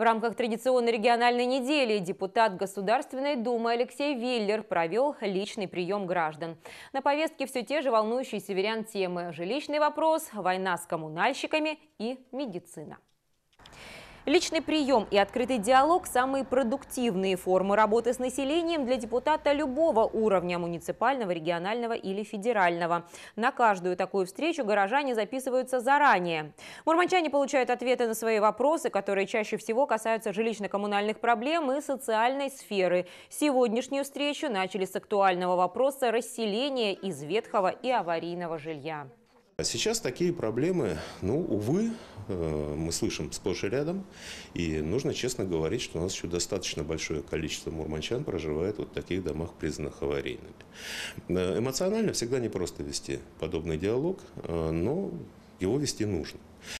В рамках традиционной региональной недели депутат Государственной Думы Алексей Виллер провел личный прием граждан. На повестке все те же волнующие северян темы – жилищный вопрос, война с коммунальщиками и медицина. Личный прием и открытый диалог – самые продуктивные формы работы с населением для депутата любого уровня – муниципального, регионального или федерального. На каждую такую встречу горожане записываются заранее. Мурманчане получают ответы на свои вопросы, которые чаще всего касаются жилищно-коммунальных проблем и социальной сферы. Сегодняшнюю встречу начали с актуального вопроса расселения из ветхого и аварийного жилья. А сейчас такие проблемы, ну, увы, э, мы слышим сплошь и рядом. И нужно честно говорить, что у нас еще достаточно большое количество мурманчан проживает вот в таких домах, признанных аварийными. Э, эмоционально всегда непросто вести подобный диалог, э, но его вести нужно.